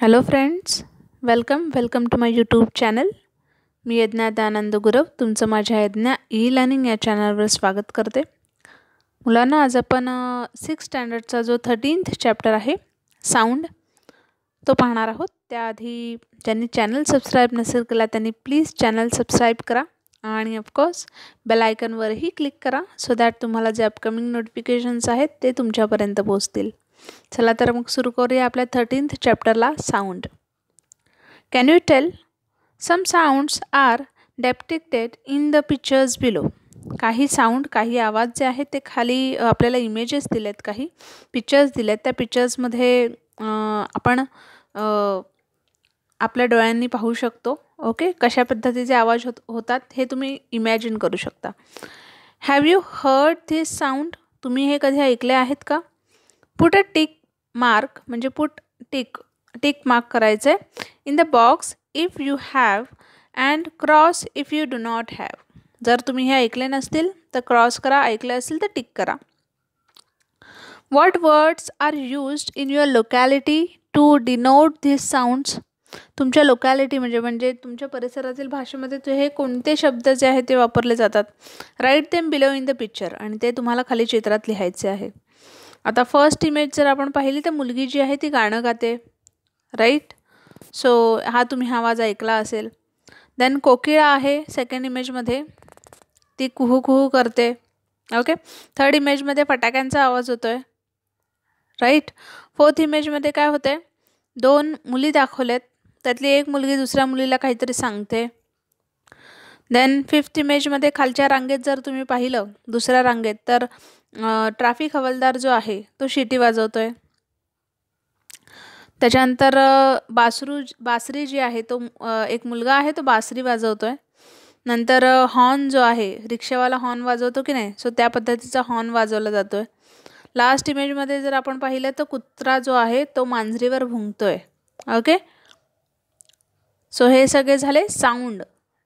Hello friends welcome welcome to my YouTube channel मी यज्ञात आनंद गुरव तुमचं माझ्या यज्ञा ई लर्निंग या चॅनलवर स्वागत करते मुलांना आज आपण सिक्स स्टँडर्डचा जो थर्टीन्थ चॅप्टर आहे साऊंड तो पाहणार आहोत त्याआधी ज्यांनी चॅनल सबस्क्राईब नसेल केला त्यांनी प्लीज चॅनल सबस्क्राईब करा आणि ऑफकोर्स बेलायकनवरही क्लिक करा सो दॅट तुम्हाला जे अपकमिंग नोटिफिकेशन्स आहेत ते तुमच्यापर्यंत पोहोचतील चला तर मग सुरू करूया आपल्या थर्टीन्थ चॅप्टरला sound can you tell some sounds are depicted in the pictures below काही साऊंड काही आवाज जे आहेत ते खाली आपल्याला इमेजेस दिलेत काही पिक्चर्स दिलेत त्या पिक्चर्समध्ये आपण आपल्या डोळ्यांनी पाहू शकतो ओके कशा पद्धतीचे आवाज होत होतात हे तुम्ही इमॅजिन करू शकता have you heard this sound तुम्ही हे कधी ऐकले आहेत का पुट अ टिक मार्क म्हणजे पुट टिक टिक मार्क करायचं आहे in the box if you have and cross if you do not have जर तुम्ही हे ऐकले नसतील तर क्रॉस करा ऐकले असेल तर टिक करा what words are used in your locality to denote this sounds तुमच्या लोकॅलिटी म्हणजे म्हणजे तुमच्या परिसरातील भाषेमध्ये ते हे कोणते शब्द जे आहेत ते वापरले जातात write them below in the picture आणि ते तुम्हाला खाली चित्रात लिहायचे आहे आता फर्स्ट इमेज जर आपण पाहिली तर मुलगी जी आहे ती गाणं गाते राईट सो हा तुम्ही आवाज ऐकला असेल देन कोकिळा आहे सेकंड इमेजमध्ये ती कुहू कुहू करते ओके थर्ड इमेजमध्ये फटाक्यांचा आवाज होतो आहे राईट फोर्थ इमेजमध्ये काय होते दोन मुली दाखवल्यात त्यातली एक मुलगी दुसऱ्या मुलीला काहीतरी सांगते देन फिफ्थ इमेजमध्ये खालच्या रांगेत जर तुम्ही पाहिलं दुसऱ्या रांगेत तर ट्रॅफिक हवालदार जो आहे तो शिटी वाजवतो आहे त्याच्यानंतर बासरू बासरी जी आहे तो एक मुलगा आहे तो बासरी वाजवतो आहे नंतर हॉर्न जो आहे रिक्षावाला हॉर्न वाजवतो की नाही सो त्या पद्धतीचा हॉर्न वाजवला जातो आहे लास्ट इमेजमध्ये जर आपण पाहिलं तर कुत्रा जो आहे तो मांजरीवर भुंकतो आहे ओके सो हे सगळे झाले साऊंड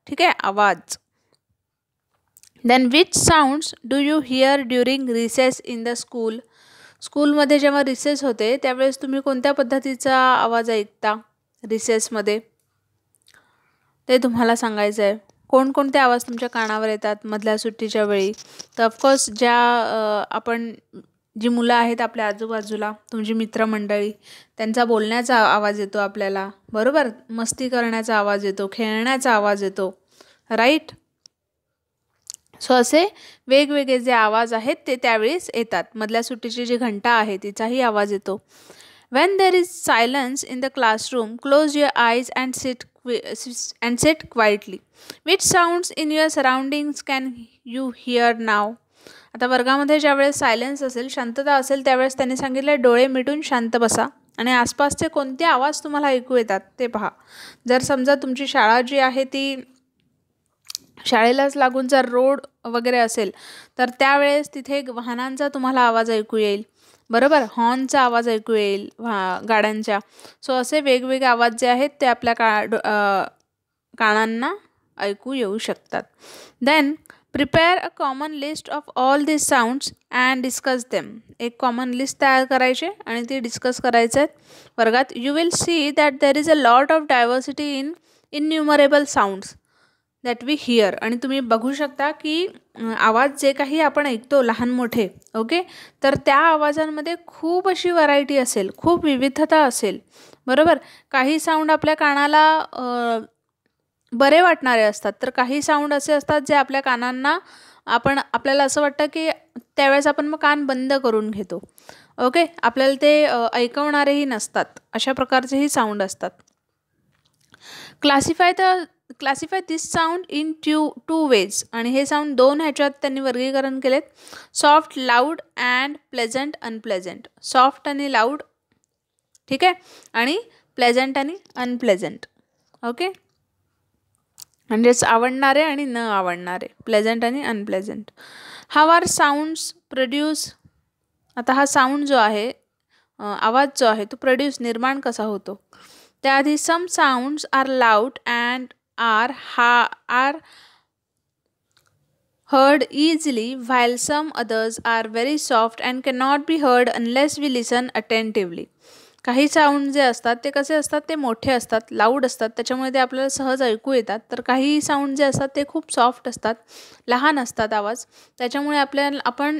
ठीक आहे आवाज then which sounds do you hear during recess in the school स्कूलमध्ये जेव्हा रिसेस होते त्यावेळेस तुम्ही कोणत्या पद्धतीचा आवाज ऐकता रिसेसमध्ये ते तुम्हाला सांगायचं आहे कोणकोणते आवाज तुमच्या कानावर येतात मधल्या सुट्टीच्या वेळी तर ऑफकोर्स ज्या आपण जी मुलं आहेत आपल्या आजूबाजूला तुमची मित्रमंडळी त्यांचा बोलण्याचा आवाज येतो आपल्याला बरोबर मस्ती करण्याचा आवाज येतो खेळण्याचा आवाज येतो राईट सो असे वेगवेगळे जे आवाज आहेत ते त्यावेळेस येतात मधल्या सुट्टीची जी घंटा आहे तिचाही आवाज येतो when there is silence in the classroom close your eyes and sit and set quietly which sounds in your surroundings can you hear now आता वर्गामध्ये ज्यावेळेस सायलेन्स असेल शांतता असेल त्यावेळेस त्यांनी सांगितलं डोळे मिटून शांत बसा आणि आसपासचे कोणते आवाज तुम्हाला ऐकू येतात ते पहा जर समजा तुमची शाळा जी आहे ती शाळेलाच लागून जर रोड वगैरे असेल तर त्यावेळेस तिथे वाहनांचा तुम्हाला आवाज ऐकू येईल बरोबर हॉर्नचा आवाज ऐकू येईल व्हा गाड्यांच्या सो असे वेगवेगळे आवाज जे आहेत ते आपल्या काळांना कानांना ऐकू येऊ शकतात then prepare a common list of all this sounds and discuss them एक कॉमन लिस्ट तयार करायचे आणि ती डिस्कस करायचं आहेत वर्गात you will see that there is a lot of diversity in innumerable sounds that we hear आणि तुम्ही बघू शकता की आवाज जे काही आपण ऐकतो लहान मोठे ओके तर त्या आवाजांमध्ये खूप अशी व्हरायटी असेल खूप विविधता असेल बरोबर काही साऊंड आपल्या कानाला बरे वाटणारे असतात तर काही साऊंड असे असतात जे आपल्या कानांना आपण आपल्याला असं वाटतं की त्यावेळेस आपण मग कान बंद करून घेतो ओके आपल्याला ते ऐकवणारेही नसतात अशा प्रकारचेही साऊंड असतात क्लासिफाय तर classify this sound in two two ways आणि हे साऊंड दोन ह्याच्यात त्यांनी वर्गीकरण केलेत soft loud and pleasant unpleasant soft आणि लाऊड ठीक आहे आणि प्लेझंट आणि अनप्लेझंट ओके म्हणजेच आवडणारे आणि न आवडणारे प्लेझंट आणि unpleasant how are sounds produce आता हा साऊंड जो आहे आवाज जो आहे तो प्रोड्यूस निर्माण कसा होतो त्याआधी some sounds are loud and are ah heard heard easily some some are very soft soft and cannot be heard unless we listen attentively काही साऊंड जे असतात ते कसे असतात ते मोठे असतात लाऊड असतात त्याच्यामुळे ते आपल्याला सहज ऐकू येतात तर काही साऊंड जे असतात ते खूप सॉफ्ट असतात लहान असतात आवाज त्याच्यामुळे आपल्या आपण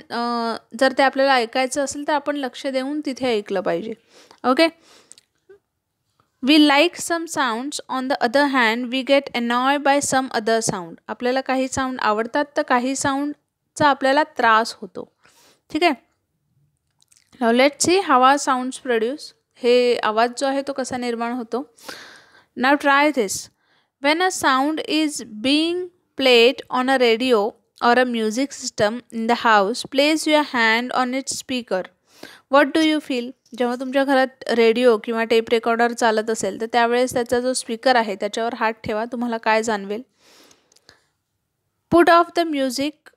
जर ते आपल्याला ऐकायचं असेल तर आपण लक्ष देऊन तिथे ऐकलं पाहिजे okay we like some sounds on the other hand we get annoy by some other sound आपल्याला काही साऊंड आवडतात तर काही साऊंडचा आपल्याला त्रास होतो ठीक आहे now let see how sounds produce हे आवाज जो आहे तो कसा निर्माण होतो now try this when a sound is being played on a radio or a music system in the house place your hand on it speaker what do you feel जेव्हा तुमच्या घरात रेडिओ किंवा टेप रेकॉर्डर चालत असेल तर त्यावेळेस त्याचा जो स्पीकर आहे त्याच्यावर हात ठेवा तुम्हाला काय जाणवेल put off the music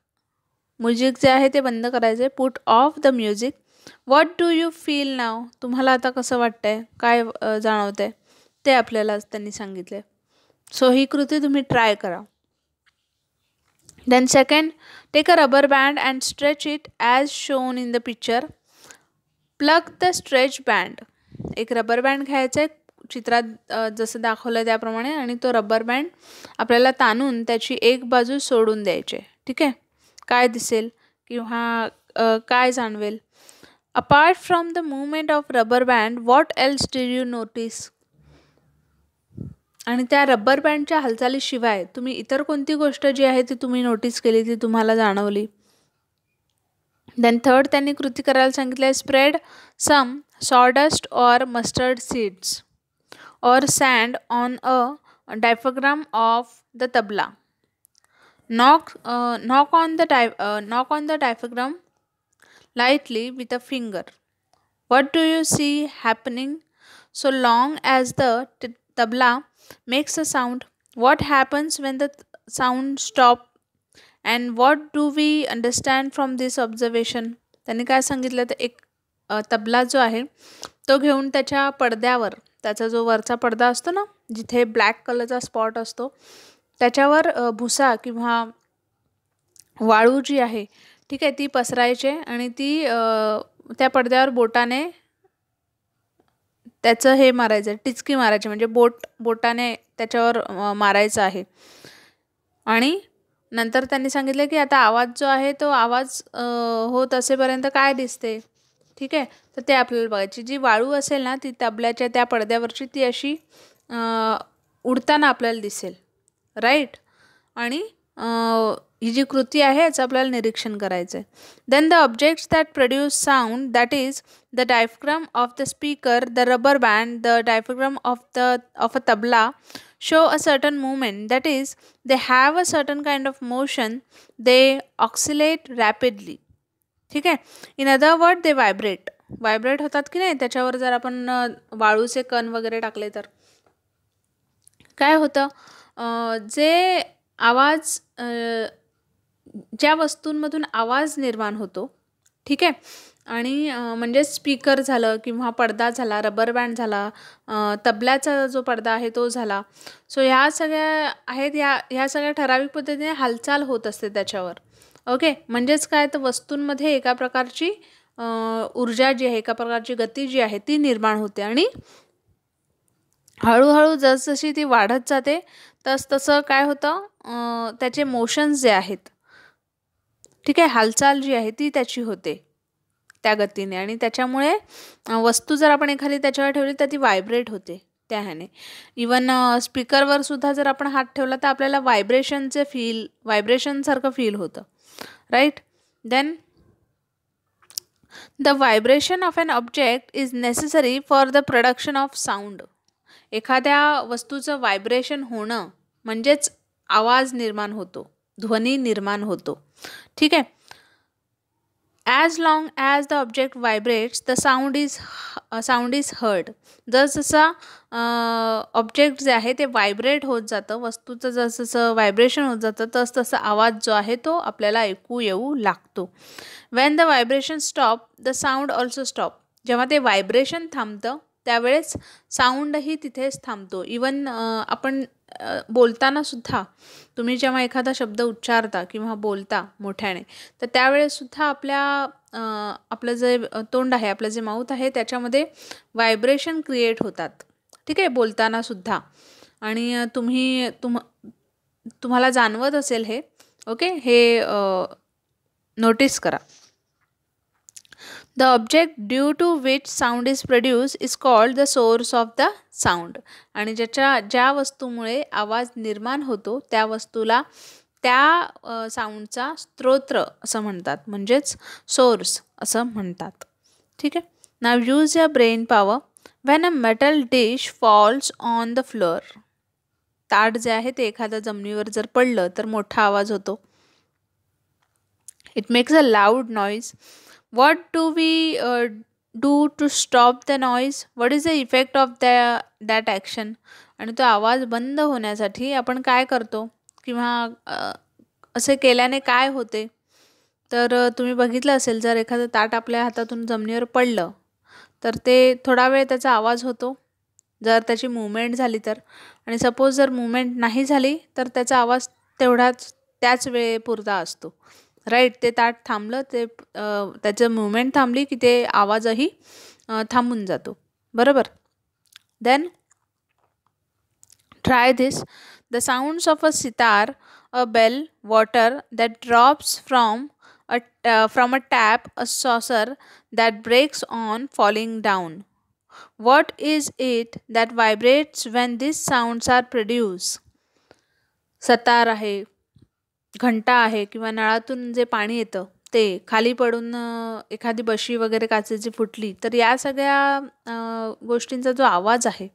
music जे आहे ते बंद करायचं आहे put off the music what do you feel now तुम्हाला आता कसं वाटतंय काय जाणवत आहे ते आपल्याला त्यांनी सांगितलं सो ही कृती तुम्ही ट्राय करा then second take a rubber band and stretch it as shown in the picture plug the stretch band एक रबर बँड घ्यायचा आहे चित्रात जसं दाखवलं त्याप्रमाणे आणि तो रबर बँड आपल्याला ताणून त्याची एक बाजू सोडून द्यायची ठीक आहे काय दिसेल किंवा काय जाणवेल apart from the movement of rubber band what else did you notice आणि त्या रबर बँडच्या हालचालीशिवाय तुम्ही इतर कोणती गोष्ट जी आहे ती तुम्ही नोटीस केली ती तुम्हाला जाणवली Then third त्यांनी कृती करायला सांगितलं आहे spread some sawdust or mustard or sand on a diaphragm of the tabla. Knock, uh, knock, on the di- uh, knock on the diaphragm lightly with a finger. What do you see happening? So long as the tabla makes a sound, what happens when the sound stops? And what do we understand from this observation त्यांनी काय सांगितलं तर एक तबला जो आहे तो घेऊन त्याच्या पडद्यावर त्याचा जो वरचा पडदा असतो ना जिथे ब्लॅक कलरचा स्पॉट असतो त्याच्यावर भुसा किंवा वाळू जी आहे ठीक आहे ती पसरायचे आणि ती त्या पडद्यावर बोटाने त्याचं हे मारायचं टिचकी मारायची म्हणजे बोट बोटाने त्याच्यावर मारायचं आहे आणि नंतर त्यांनी सांगितलं की आता आवाज जो आहे तो आवाज होत असेपर्यंत काय दिसते ठीक आहे तर ते आपल्याला बघायची जी वाळू असेल ना ती तबल्याच्या त्या पडद्यावरची ती अशी उडताना आपल्याला दिसेल राईट आणि ही जी कृती आहे याचं आपल्याला निरीक्षण करायचं आहे then the objects that produce sound that is the diaphragm of the speaker the rubber band the diaphragm of the of a tabla show a certain movement, that is, they have a certain kind of motion, they oscillate rapidly. ठीक आहे in other word they vibrate vibrate होतात की नाही त्याच्यावर जर आपण वाळूचे कण वगैरे टाकले तर काय होतं जे आवाज ज्या वस्तूंमधून आवाज निर्माण होतो ठीक आहे आणि म्हणजे स्पीकर झालं किंवा पडदा झाला रबर बँड झाला तबल्याचा जो पडदा आहे तो झाला सो ह्या सगळ्या आहेत या ह्या सगळ्या ठराविक पद्धतीने हालचाल होत असते त्याच्यावर ओके म्हणजेच काय तर वस्तूंमध्ये एका प्रकारची ऊर्जा जी आहे एका प्रकारची गती जी आहे ती निर्माण होते आणि हळूहळू जसजशी ती वाढत जाते तस तसं काय होतं त्याचे मोशन्स जे आहेत ठीक आहे हालचाल जी आहे ती त्याची होते त्या गतीने आणि त्याच्यामुळे वस्तू जर आपण एखादी त्याच्यावर ठेवली तर ती व्हायब्रेट होते त्या ह्याने इवन स्पीकरवर सुद्धा जर आपण हात ठेवला तर आपल्याला व्हायब्रेशनचे फील व्हायब्रेशनसारखं फील होतं right then the vibration of an object is necessary for the production of sound एखाद्या वस्तूचं व्हायब्रेशन होणं म्हणजेच आवाज निर्माण होतो ध्वनी निर्माण होतो ठीक आहे as long as the object vibrates the sound is sound is heard जसजसा ऑब्जेक्ट जे आहे ते व्हायब्रेट होत जातं वस्तूचं जसजसं व्हायब्रेशन होत जातं तस तसा आवाज जो आहे तो आपल्याला ऐकू येऊ लागतो when the vibration stop the sound also stop जेव्हा ते व्हायब्रेशन थांबतं त्यावेळेस साऊंडही तिथेच थांबतो इवन uh, आपण बोलताना सुद्धा तुम्ही जेव्हा एखादा शब्द उच्चारता किंवा बोलता मोठ्याने तर त्यावेळेसुद्धा आपल्या आपलं जे तोंड आहे आपलं जे माऊथ आहे त्याच्यामध्ये व्हायब्रेशन क्रिएट होतात ठीक आहे बोलताना सुद्धा आणि तुम्ही तुम तुम्हाला जाणवत असेल हे ओके हे नोटीस करा the object due to which sound is produce is called the source of the sound आणि ज्याच्या ज्या वस्तूमुळे आवाज निर्माण होतो त्या वस्तूला त्या साऊंडचा स्त्रोत्र असं म्हणतात म्हणजेच सोर्स असं म्हणतात ठीक आहे now use your brain power when a metal dish falls on the floor ताट जे आहे ते एखाद्या जमिनीवर जर पडलं तर मोठा आवाज होतो it makes a loud noise what do we uh, do to stop the noise what is the effect of the that action आणि तो आवाज बंद होण्यासाठी आपण काय करतो किंवा असे केल्याने काय होते तर तुम्ही बघितलं असेल जर एखादं ताट आपल्या हातातून जमिनीवर पडलं तर ते थोडा वेळ त्याचा आवाज होतो जर त्याची मुवमेंट झाली तर आणि सपोज जर मुवमेंट नाही झाली तर त्याचा आवाज तेवढाच त्याच वेळेपुरता असतो राईट ते ताट थांबलं ते त्याचं मुवमेंट थांबली की ते आवाजही थांबून जातो बरोबर then try this the sounds of a sitar a bell water that drops from a from a tap a saucer that breaks on falling down what is it that vibrates when this sounds are produce sitar आहे घंटा आहे किंवा नळातून जे पाणी येतं ते खाली पडून एखादी बशी वगैरे काचेची फुटली तर या सगळ्या गोष्टींचा जो आवाज आहे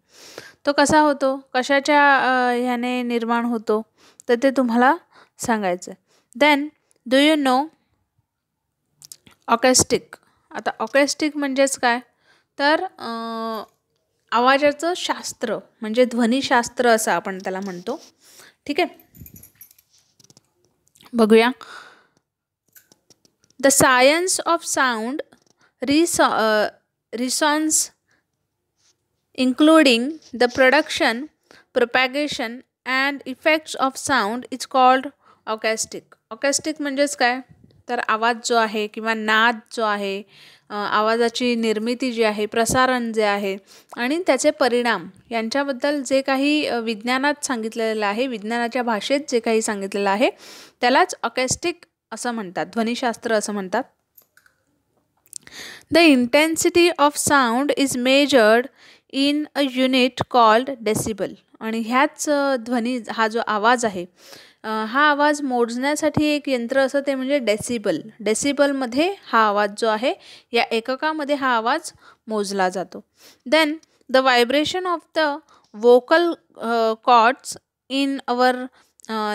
तो कसा होतो कशाच्या ह्याने निर्माण होतो तर ते तुम्हाला सांगायचं आहे then do you know acoustic आता ऑकॅस्टिक म्हणजेच काय तर आवाजाचं शास्त्र म्हणजे ध्वनिशास्त्र असं आपण त्याला म्हणतो ठीक आहे बगू the science of sound res resonance including the production propagation and effects of sound is called acoustic acoustic मजेस का आवाज जो है कि नाद जो है आवाजाची निर्मिती जी आहे प्रसारण जे आहे आणि त्याचे परिणाम यांच्याबद्दल जे काही विज्ञानात सांगितलेलं आहे विज्ञानाच्या भाषेत जे काही सांगितलेलं आहे त्यालाच अकॅस्टिक असं म्हणतात ध्वनिशास्त्र असं म्हणतात the intensity of sound is measured in a unit called decibel आणि ह्याच ध्वनी हा जो आवाज आहे हा आवाज मोजण्यासाठी एक यंत्र असं ते म्हणजे डेसिबल डेसिबलमध्ये हा आवाज जो आहे या एककामध्ये हा आवाज मोजला जातो then the vibration of the vocal cords in our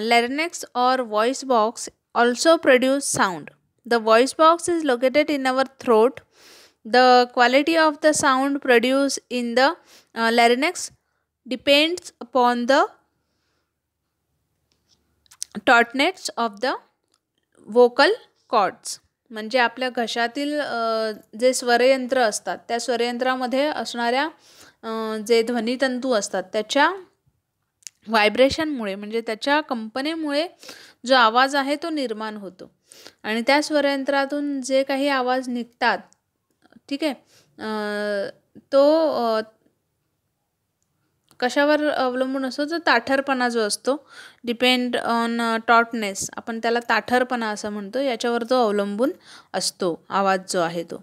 larynx or voice box also produce sound the voice box is located in our throat the quality of the sound produce in the larynx depends upon the tautness of the vocal cords म्हणजे आपल्या घशातील जे स्वरयंत्र असतात त्या स्वरयंत्रामध्ये असणाऱ्या जे ध्वनितंतू असतात त्याच्या व्हायब्रेशनमुळे म्हणजे त्याच्या कंपनेमुळे जो आवाज आहे तो निर्माण होतो आणि त्या स्वरयंत्रातून जे काही आवाज निघतात ठीक आहे तो कशावर अवलंबून असतो तर ताठरपणा जो असतो डिपेंड ऑन टॉटनेस आपण त्याला ताठरपणा असं म्हणतो याच्यावर तो अवलंबून असतो आवाज जो आहे तो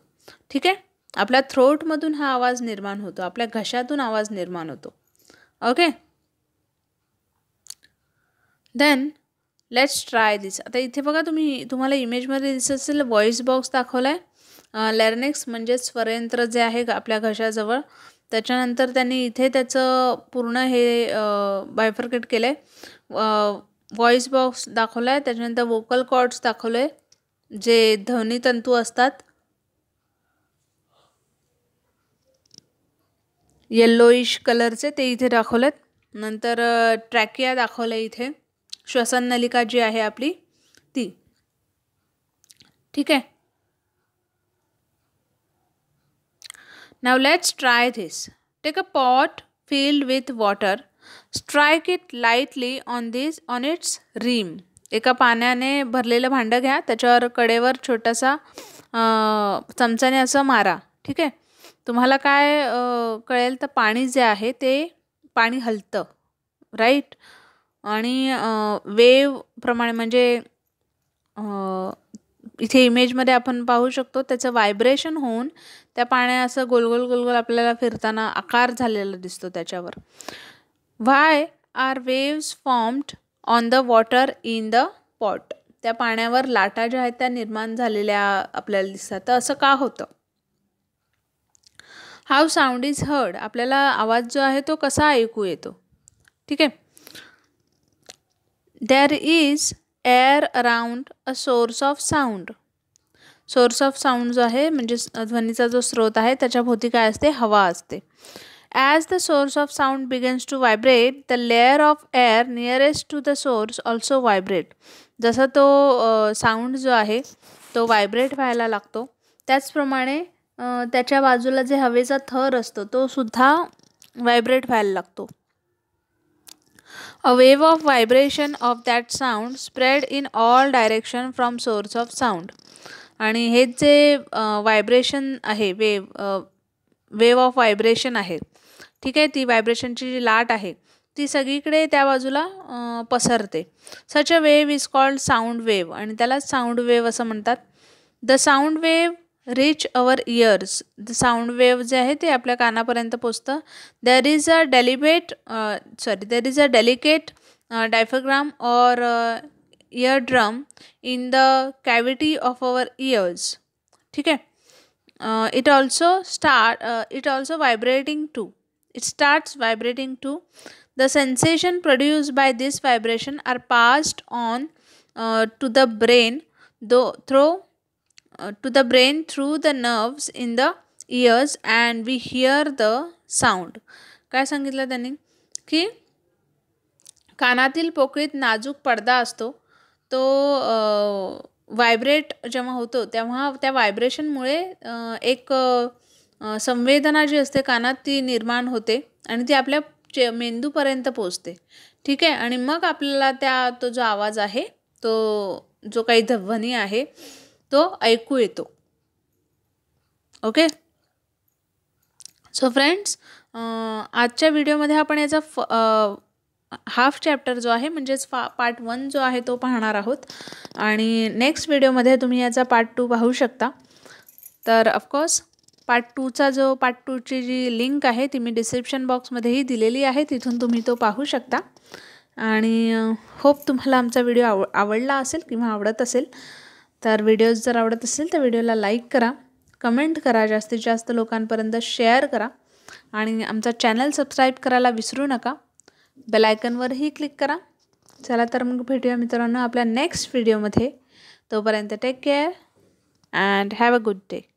ठीक आहे आपल्या थ्रोटमधून हा आवाज निर्माण होतो आपल्या घशातून आवाज निर्माण होतो okay then let's try this आता इथे बघा तुम्ही तुम्हाला इमेजमध्ये दिसत असेल व्हॉइस बॉक्स दाखवला आहे लॅरनेक्स म्हणजेच स्वरयंत्र जे आहे आपल्या घशाजवळ त्याच्यानंतर त्यांनी इथे त्याचं पूर्ण हे बायफर्केट केलं आहे व्हॉईस बॉक्स दाखवला आहे त्याच्यानंतर वोकल कॉर्ड्स दाखवले जे तंतू असतात येल्लोईश कलरचे ते इथे दाखवलेत नंतर ट्रॅकिया दाखवलं इथे श्वसन नलिका जी आहे आपली ती ठीक आहे Now let's try this. Take a pot filled with water Strike it lightly on this on its rim एका पाण्याने भरलेलं भांडं घ्या त्याच्यावर कडेवर छोटासा चमचाने असं मारा ठीक आहे तुम्हाला काय कळेल तर पाणी जे आहे ते पाणी हलतं राईट आणि वेव प्रमाणे म्हणजे इथे इमेजमध्ये आपण पाहू शकतो त्याचं व्हायब्रेशन होऊन त्या पाण्या असं गोलगोल गोलगोल आपल्याला फिरताना आकार झालेला दिसतो त्याच्यावर why are waves formed on the water in the pot त्या पाण्यावर लाटा ज्या आहेत त्या निर्माण झालेल्या आपल्याला दिसतात तर असं का होतं हाव साऊंड इज हर्ड आपल्याला आवाज जो आहे तो कसा ऐकू येतो ठीक आहे there is air around a source of sound source of sound जो आहे म्हणजे ध्वनीचा जो स्रोत आहे त्याच्याभोवती काय असते हवा असते as the source of sound begins to vibrate the layer of air nearest to the source also vibrate जसा तो साऊंड जो आहे तो व्हायब्रेट व्हायला लागतो त्याचप्रमाणे त्याच्या बाजूला जे हवेचा थर असतो तो सुद्धा व्हायब्रेट व्हायला लागतो a wave of vibration of that sound spread in all direction from source of sound आणि हे जे व्हायब्रेशन आहे वेव वेव ऑफ व्हायब्रेशन आहे ठीक आहे ती व्हायब्रेशनची जी लाट आहे ती सगळीकडे त्या बाजूला पसरते such a wave is called sound wave आणि त्याला साऊंड वेव असं म्हणतात the sound wave reach our ears the sound wave जे आहे ते आपल्या कानापर्यंत पोचतं there is a deliberate sorry there is a delicate diaphragm or ear drum in the cavity of our ears ठीक आहे it also start it also vibrating to it starts vibrating to the sensation produce by this vibration R passed on to the brain though throw to the brain through the nerves in the ears and we hear the sound काय सांगितलं त्यांनी की कानातील पोकळीत नाजूक पडदा असतो तो vibrate uh, जेव्हा होतो तेव्हा त्या व्हायब्रेशनमुळे uh, एक uh, संवेदना जी असते कानात ती निर्माण होते आणि ती आपल्या चे मेंदूपर्यंत पोचते ठीक आहे आणि मग आपल्याला त्या तो जो आवाज आहे तो जो काही ध्वनी आहे तो ऐकू येतो ओके सो फ्रेंड्स आजच्या व्हिडिओमध्ये आपण याचा फ हाफ चॅप्टर जो आहे म्हणजेच फा पार्ट वन जो आहे तो पाहणार आहोत आणि नेक्स्ट व्हिडिओमध्ये तुम्ही याचा पार्ट टू पाहू शकता तर ऑफकोर्स पार्ट टूचा जो पार्ट टूची जी लिंक आहे ती मी डिस्क्रिप्शन बॉक्समध्येही दिलेली आहे तिथून तुम्ही तो पाहू शकता आणि होप तुम्हाला आमचा व्हिडिओ आव आवडला असेल किंवा आवडत असेल तर व्हिडिओज जर आवडत असेल तर व्हिडिओला लाईक करा कमेंट करा जास्तीत जास्त लोकांपर्यंत शेअर करा आणि आमचा चॅनल सबस्क्राईब करायला विसरू नका बेलायकनवरही क्लिक करा चला तर मग भेटूया मित्रांनो आपल्या नेक्स्ट व्हिडिओमध्ये तोपर्यंत take care and have a good day